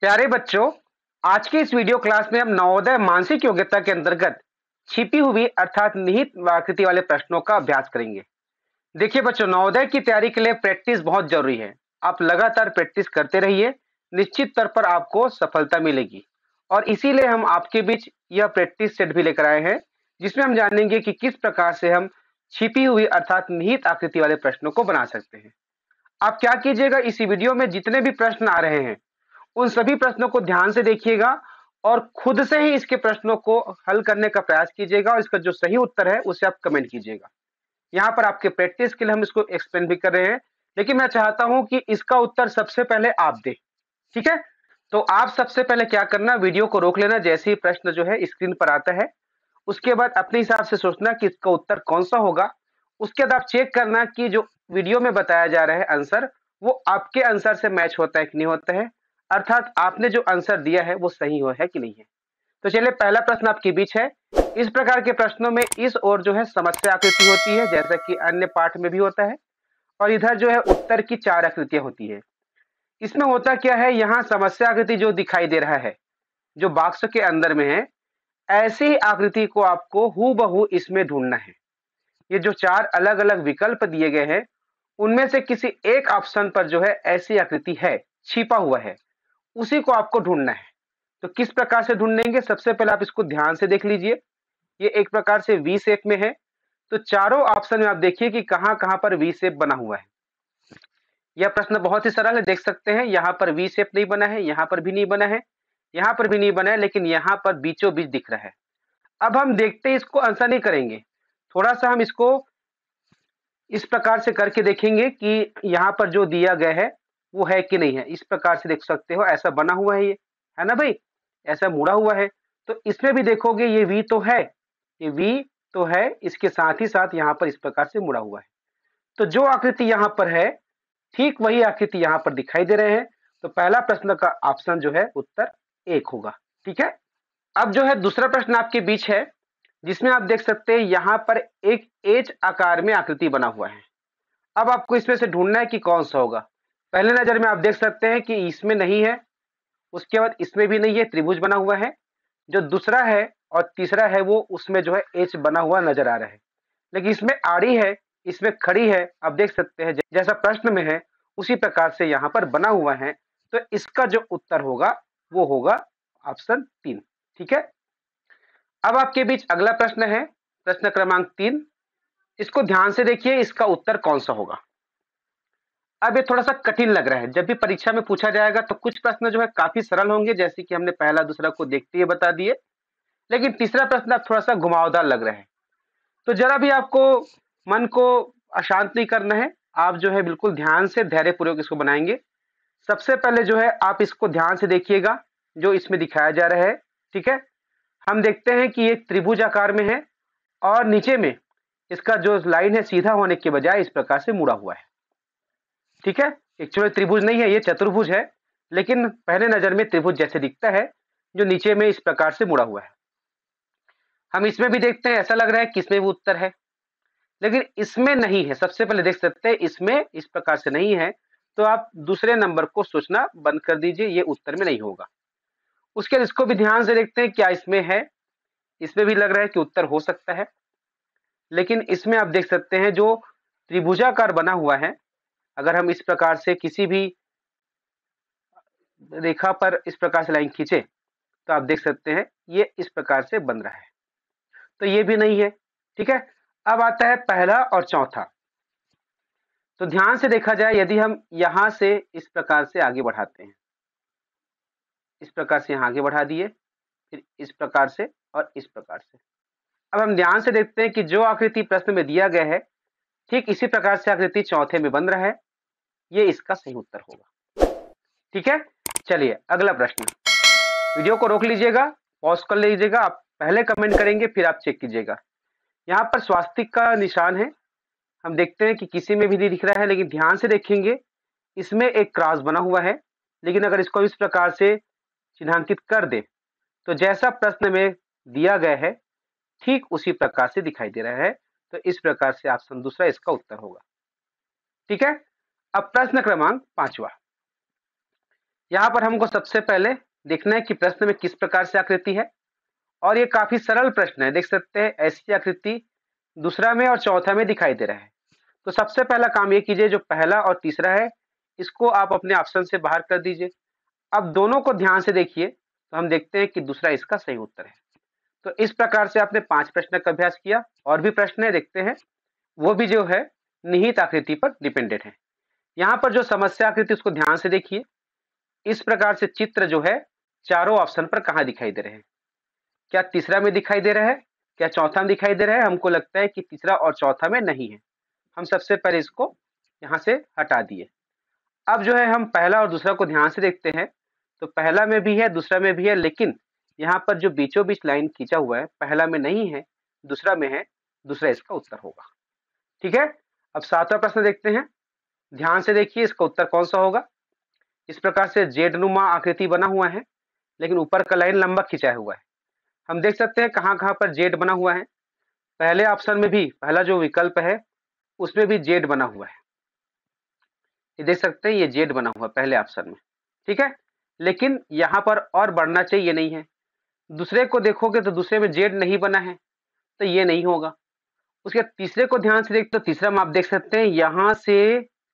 प्यारे बच्चों आज की इस वीडियो क्लास में हम नवोदय मानसिक योग्यता के अंतर्गत छिपी हुई अर्थात निहित आकृति वाले प्रश्नों का अभ्यास करेंगे देखिए बच्चों नवोदय की तैयारी के लिए प्रैक्टिस बहुत जरूरी है आप लगातार प्रैक्टिस करते रहिए निश्चित तौर पर आपको सफलता मिलेगी और इसीलिए हम आपके बीच यह प्रैक्टिस सेट भी लेकर आए हैं जिसमें हम जानेंगे कि किस प्रकार से हम छिपी हुई अर्थात निहित आकृति वाले प्रश्नों को बना सकते हैं आप क्या कीजिएगा इसी वीडियो में जितने भी प्रश्न आ रहे हैं उन सभी प्रश्नों को ध्यान से देखिएगा और खुद से ही इसके प्रश्नों को हल करने का प्रयास कीजिएगा और इसका जो सही उत्तर है उसे आप कमेंट कीजिएगा यहाँ पर आपके प्रैक्टिस के लिए हम इसको एक्सप्लेन भी कर रहे हैं लेकिन मैं चाहता हूं कि इसका उत्तर सबसे पहले आप दें ठीक है तो आप सबसे पहले क्या करना वीडियो को रोक लेना जैसे ही प्रश्न जो है स्क्रीन पर आता है उसके बाद अपने हिसाब से सोचना कि इसका उत्तर कौन सा होगा उसके बाद आप चेक करना कि जो वीडियो में बताया जा रहा है आंसर वो आपके आंसर से मैच होता है कि नहीं होता है अर्थात आपने जो आंसर दिया है वो सही हो है कि नहीं है तो चलिए पहला प्रश्न आपके बीच है इस प्रकार के प्रश्नों में इस और जो है समस्या आकृति होती है जैसा कि अन्य पाठ में भी होता है और इधर जो है उत्तर की चार आकृतियां होती है इसमें होता क्या है यहाँ समस्या आकृति जो दिखाई दे रहा है जो बाक्स के अंदर में है ऐसी आकृति को आपको हु बहु इसमें ढूंढना है ये जो चार अलग अलग विकल्प दिए गए हैं उनमें से किसी एक ऑप्शन पर जो है ऐसी आकृति है छिपा हुआ है उसी को आपको ढूंढना है तो किस प्रकार से ढूंढेंगे सबसे पहले आप इसको ध्यान से देख लीजिए ये एक प्रकार से वी सेप में है तो चारों ऑप्शन में आप देखिए कि कहां कहां पर वी सेप बना हुआ है यह प्रश्न बहुत ही सरल है देख सकते हैं यहां पर वी सेप नहीं बना है यहां पर भी नहीं बना है यहां पर भी नहीं बना है लेकिन यहां पर बीचों बीच दिख रहा है अब हम देखते हैं इसको आंसर नहीं करेंगे थोड़ा सा हम इसको इस प्रकार से करके देखेंगे कि यहां पर जो दिया गया है वो है कि नहीं है इस प्रकार से देख सकते हो ऐसा बना हुआ है ये है ना भाई ऐसा मुड़ा हुआ है तो इसमें भी देखोगे ये वी तो है ये वी तो है इसके साथ ही साथ यहाँ पर इस प्रकार से मुड़ा हुआ है तो जो आकृति यहाँ पर है ठीक वही आकृति यहाँ पर दिखाई दे रहे हैं तो पहला प्रश्न का ऑप्शन जो है उत्तर एक होगा ठीक है अब जो है दूसरा प्रश्न आपके बीच है जिसमें आप देख सकते हैं यहाँ पर एक एच आकार में आकृति बना हुआ है अब आपको इसमें से ढूंढना है कि कौन सा होगा पहले नज़र में आप देख सकते हैं कि इसमें नहीं है उसके बाद इसमें भी नहीं है त्रिभुज बना हुआ है जो दूसरा है और तीसरा है वो उसमें जो है एच बना हुआ नजर आ रहा है लेकिन इसमें आड़ी है इसमें खड़ी है आप देख सकते हैं जैसा प्रश्न में है उसी प्रकार से यहाँ पर बना हुआ है तो इसका जो उत्तर होगा वो होगा ऑप्शन तीन ठीक है अब आपके बीच अगला प्रश्न है प्रश्न क्रमांक तीन इसको ध्यान से देखिए इसका उत्तर कौन सा होगा अब ये थोड़ा सा कठिन लग रहा है जब भी परीक्षा में पूछा जाएगा तो कुछ प्रश्न जो है काफी सरल होंगे जैसे कि हमने पहला दूसरा को देखते ही बता दिए लेकिन तीसरा प्रश्न अब थोड़ा सा घुमावदार लग रहा है तो जरा भी आपको मन को अशांत नहीं करना है आप जो है बिल्कुल ध्यान से धैर्यपूर्वक इसको बनाएंगे सबसे पहले जो है आप इसको ध्यान से देखिएगा जो इसमें दिखाया जा रहा है ठीक है हम देखते हैं कि ये त्रिभुज आकार में है और नीचे में इसका जो लाइन है सीधा होने के बजाय इस प्रकार से मुड़ा हुआ है ठीक है एक्चुअली त्रिभुज नहीं है ये चतुर्भुज है लेकिन पहले नज़र में त्रिभुज जैसे दिखता है जो नीचे में इस प्रकार से मुड़ा हुआ है हम इसमें भी देखते हैं ऐसा लग रहा है कि इसमें भी उत्तर है लेकिन इसमें नहीं है सबसे पहले देख सकते हैं इसमें इस प्रकार से नहीं है तो आप दूसरे नंबर को सोचना बंद कर दीजिए ये उत्तर में नहीं होगा उसके बाद इसको भी ध्यान से देखते हैं क्या इसमें है इसमें भी लग रहा है कि उत्तर हो सकता है लेकिन इसमें आप देख सकते हैं जो त्रिभुजाकार बना हुआ है अगर हम इस प्रकार से किसी भी रेखा पर इस प्रकार से लाइन खींचे तो आप देख सकते हैं ये इस प्रकार से बन रहा है तो ये भी नहीं है ठीक है अब आता है पहला और चौथा तो ध्यान से देखा जाए यदि हम यहां से इस प्रकार से आगे बढ़ाते हैं इस प्रकार से यहां आगे बढ़ा दिए फिर इस प्रकार से और इस प्रकार से अब हम ध्यान से देखते हैं कि जो आकृति प्रश्न में दिया गया है ठीक इसी प्रकार से आकृति चौथे में बन रहा है ये इसका सही उत्तर होगा ठीक है चलिए अगला प्रश्न वीडियो को रोक लीजिएगा पॉज कर लीजिएगा आप पहले कमेंट करेंगे फिर आप चेक कीजिएगा यहाँ पर स्वास्तिक का निशान है हम देखते हैं कि किसी में भी नहीं दिख रहा है लेकिन ध्यान से देखेंगे इसमें एक क्रॉस बना हुआ है लेकिन अगर इसको इस प्रकार से चिन्हांकित कर दे तो जैसा प्रश्न में दिया गया है ठीक उसी प्रकार से दिखाई दे रहा है तो इस प्रकार से ऑप्शन दूसरा इसका उत्तर होगा ठीक है अब प्रश्न क्रमांक पांचवा यहां पर हमको सबसे पहले देखना है कि प्रश्न में किस प्रकार से आकृति है और ये काफी सरल प्रश्न है देख सकते हैं ऐसी आकृति दूसरा में और चौथा में दिखाई दे रहा है तो सबसे पहला काम ये कीजिए जो पहला और तीसरा है इसको आप अपने ऑप्शन से बाहर कर दीजिए अब दोनों को ध्यान से देखिए तो हम देखते हैं कि दूसरा इसका सही उत्तर है तो इस प्रकार से आपने पांच प्रश्न का अभ्यास किया और भी प्रश्न है देखते हैं वो भी जो है निहित आकृति पर डिपेंडेंट है यहाँ पर जो समस्या आकृति उसको ध्यान से देखिए इस प्रकार से चित्र जो है चारों ऑप्शन पर कहाँ दिखाई दे रहे हैं क्या तीसरा में दिखाई दे रहा है क्या चौथा में दिखाई दे रहा है हमको लगता है कि तीसरा और चौथा में नहीं है हम सबसे पहले इसको यहाँ से हटा दिए अब जो है हम पहला और दूसरा को ध्यान से देखते हैं तो पहला में भी है दूसरा में भी है लेकिन यहाँ पर जो बीचों बीच लाइन खींचा हुआ है पहला में नहीं है दूसरा में है दूसरा इसका उत्तर होगा ठीक है अब सातवा प्रश्न देखते हैं ध्यान से देखिए इसका उत्तर कौन सा होगा इस प्रकार से जेड नुमा आकृति बना हुआ है लेकिन ऊपर का लाइन लंबा खिंचा हुआ है हम देख सकते हैं कहाँ कहाँ पर जेड बना हुआ है पहले ऑप्शन में भी पहला जो विकल्प है उसमें भी जेड बना हुआ है ये देख सकते हैं ये जेड बना हुआ पहले ऑप्शन में ठीक है लेकिन यहाँ पर और बढ़ना चाहिए नहीं है दूसरे को देखोगे तो दूसरे में जेड नहीं बना है तो ये नहीं होगा उसके तीसरे को ध्यान से देख तो तीसरा में आप देख सकते हैं यहाँ से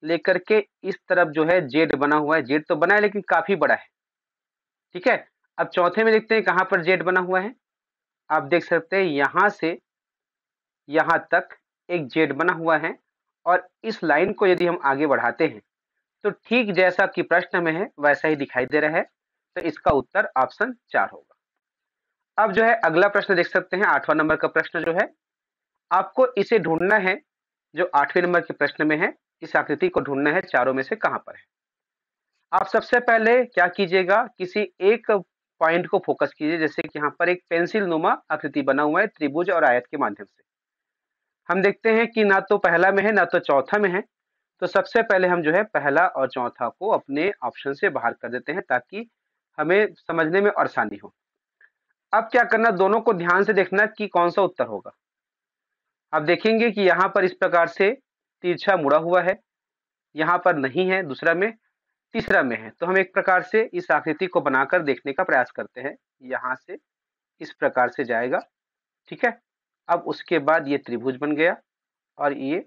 लेकर के इस तरफ जो है जेड बना हुआ है जेड तो बना है लेकिन काफी बड़ा है ठीक है अब चौथे में देखते हैं कहां पर जेड बना हुआ है आप देख सकते हैं यहां से यहां तक एक जेड बना हुआ है और इस लाइन को यदि हम आगे बढ़ाते हैं तो ठीक जैसा कि प्रश्न में है वैसा ही दिखाई दे रहा है तो इसका उत्तर ऑप्शन चार होगा अब जो है अगला प्रश्न देख सकते हैं आठवां नंबर का प्रश्न जो है आपको इसे ढूंढना है जो आठवें नंबर के प्रश्न में है इस आकृति को ढूंढना है चारों में से कहां पर है आप सबसे पहले क्या कीजिएगा किसी एक पॉइंट को फोकस कीजिए जैसे कि यहाँ पर एक पेंसिल नुमा आकृति बना हुआ है त्रिभुज और आयत के माध्यम से हम देखते हैं कि ना तो पहला में है ना तो चौथा में है तो सबसे पहले हम जो है पहला और चौथा को अपने ऑप्शन से बाहर कर देते हैं ताकि हमें समझने में आसानी हो अब क्या करना दोनों को ध्यान से देखना कि कौन सा उत्तर होगा आप देखेंगे कि यहाँ पर इस प्रकार से तिरछा मुड़ा हुआ है यहाँ पर नहीं है दूसरा में तीसरा में है तो हम एक प्रकार से इस आकृति को बनाकर देखने का प्रयास करते हैं यहाँ से इस प्रकार से जाएगा ठीक है अब उसके बाद ये त्रिभुज बन गया और ये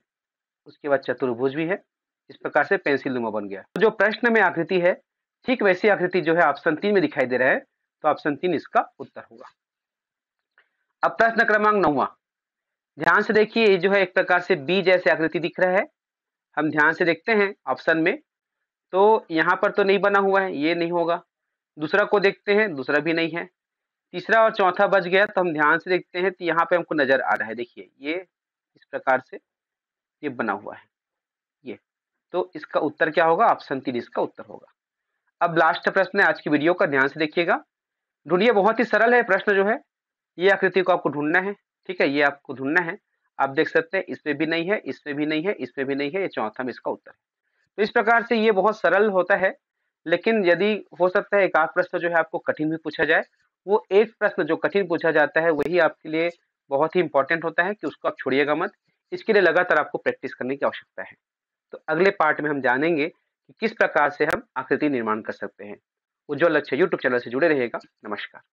उसके बाद चतुर्भुज भी है इस प्रकार से पेंसिल नुमा बन गया तो जो प्रश्न में आकृति है ठीक वैसी आकृति जो है ऑप्शन तीन में दिखाई दे रहा है तो ऑप्शन तीन इसका उत्तर होगा अब प्रश्न क्रमांक नौवा ध्यान से देखिए ये जो है एक प्रकार से बी जैसे आकृति दिख रहा है हम ध्यान से देखते हैं ऑप्शन में तो यहाँ पर तो नहीं बना हुआ है ये नहीं होगा दूसरा को देखते हैं दूसरा भी नहीं है तीसरा और चौथा बच गया तो हम ध्यान से देखते हैं तो यहाँ पे हमको नजर आ रहा है देखिए ये इस प्रकार से ये बना हुआ है ये तो इसका उत्तर क्या होगा ऑप्शन तीन इसका उत्तर होगा अब लास्ट प्रश्न है आज की वीडियो का ध्यान से देखिएगा ढूंढिए बहुत ही सरल है प्रश्न जो है ये आकृति को आपको ढूंढना है ठीक है ये आपको ढूंढना है आप देख सकते हैं इसमें भी नहीं है इसमें भी नहीं है इसमें भी नहीं है ये चौथा में इसका उत्तर है तो इस प्रकार से ये बहुत सरल होता है लेकिन यदि हो सकता है एक आध प्रश्न जो है आपको कठिन भी पूछा जाए वो एक प्रश्न जो कठिन पूछा जाता है वही आपके लिए बहुत ही इंपॉर्टेंट होता है कि उसको आप छोड़िएगा मत इसके लिए लगातार आपको प्रैक्टिस करने की आवश्यकता है तो अगले पार्ट में हम जानेंगे कि किस प्रकार से हम आकृति निर्माण कर सकते हैं उज्ज्वल लक्ष्य यूट्यूब चैनल से जुड़े रहेगा नमस्कार